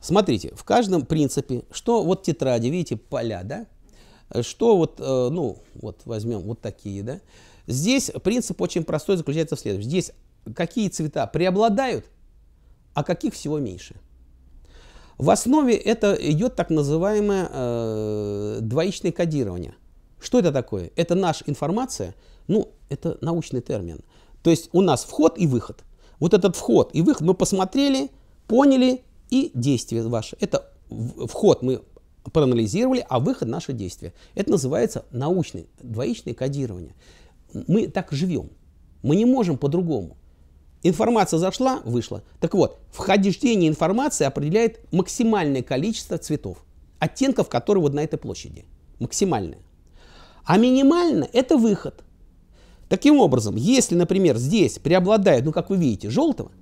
Смотрите, в каждом принципе, что вот тетради, видите, поля, да? Что вот, э, ну, вот возьмем вот такие, да? Здесь принцип очень простой, заключается в следующем. Здесь какие цвета преобладают, а каких всего меньше. В основе это идет так называемое э, двоичное кодирование. Что это такое? Это наша информация, ну, это научный термин. То есть у нас вход и выход – вот этот вход и выход мы посмотрели, поняли и действие ваше. Это вход мы проанализировали, а выход наше действие. Это называется научное, двоичное кодирование. Мы так живем. Мы не можем по-другому. Информация зашла, вышла. Так вот, вхождение информации определяет максимальное количество цветов, оттенков которые вот на этой площади. Максимальное. А минимально – это выход – Таким образом, если, например, здесь преобладает, ну, как вы видите, желтого,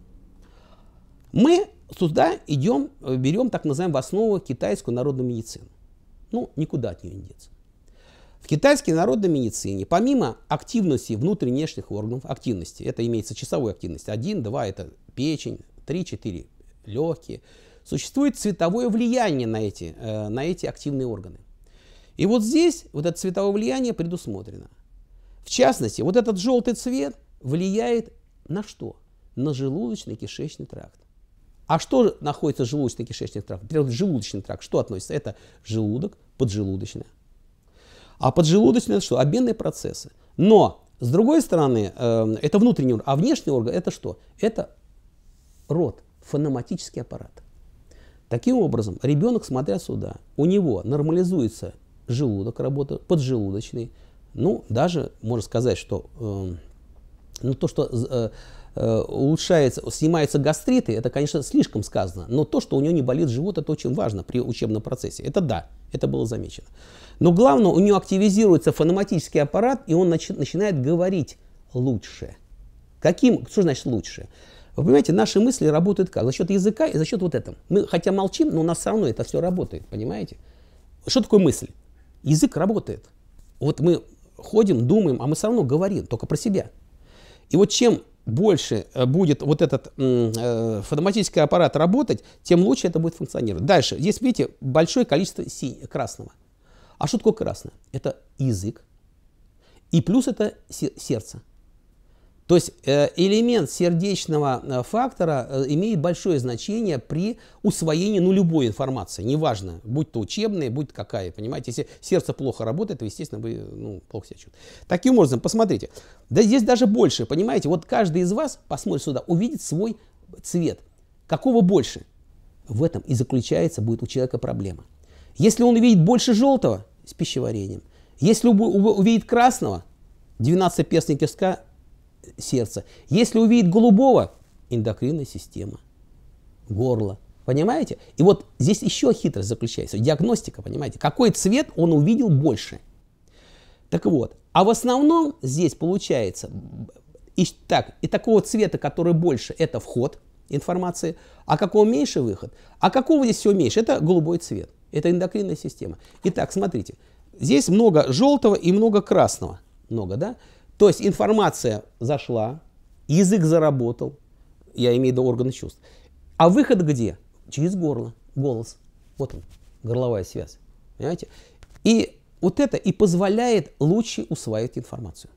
мы сюда идем, э, берем так называемую в основу китайскую народную медицину. Ну, никуда от нее не деться. В китайской народной медицине, помимо активности внутренних органов, активности, это имеется часовой активность, 1, 2 это печень, 3, 4 легкие, существует цветовое влияние на эти, э, на эти активные органы. И вот здесь вот это цветовое влияние предусмотрено. В частности, вот этот желтый цвет влияет на что? На желудочно-кишечный тракт. А что находится в желудочно-кишечный тракт? Например, желудочный тракт, что относится? Это желудок, поджелудочная. А поджелудочная это что? Обменные процессы. Но, с другой стороны, э, это внутренний орган, а внешний орган это что? Это рот, фономатический аппарат. Таким образом, ребенок, смотря сюда, у него нормализуется желудок, работа поджелудочный, ну, даже можно сказать, что э, ну, то, что э, э, улучшается, снимаются гастриты, это, конечно, слишком сказано, но то, что у нее не болит живот, это очень важно при учебном процессе. Это да, это было замечено. Но главное, у нее активизируется фонематический аппарат, и он начи- начинает говорить лучше. Каким, что значит лучше? Вы понимаете, наши мысли работают как? За счет языка и за счет вот этого. Мы хотя молчим, но у нас все равно это все работает, понимаете? Что такое мысль? Язык работает. Вот мы ходим, думаем, а мы все равно говорим только про себя. И вот чем больше э, будет вот этот э, фотоматический аппарат работать, тем лучше это будет функционировать. Дальше. Здесь, видите, большое количество синь, красного. А что такое красное? Это язык. И плюс это сердце. То есть э, элемент сердечного э, фактора э, имеет большое значение при усвоении ну, любой информации, неважно, будь то учебная, будь то какая, понимаете, если сердце плохо работает, то, естественно, вы ну, плохо себя чувствуете. Таким образом, посмотрите, да здесь даже больше, понимаете, вот каждый из вас, посмотрит сюда, увидит свой цвет. Какого больше? В этом и заключается будет у человека проблема. Если он увидит больше желтого, с пищеварением. Если увидит красного, 12 перстней кишка сердца. Если увидит голубого, эндокринная система, горло. Понимаете? И вот здесь еще хитрость заключается. Диагностика, понимаете? Какой цвет он увидел больше. Так вот, а в основном здесь получается, и, так, и такого цвета, который больше, это вход информации, а какого меньше выход, а какого здесь всего меньше, это голубой цвет, это эндокринная система. Итак, смотрите, здесь много желтого и много красного, много, да? То есть информация зашла, язык заработал, я имею в виду органы чувств. А выход где? Через горло, голос. Вот он, горловая связь. Понимаете? И вот это и позволяет лучше усваивать информацию.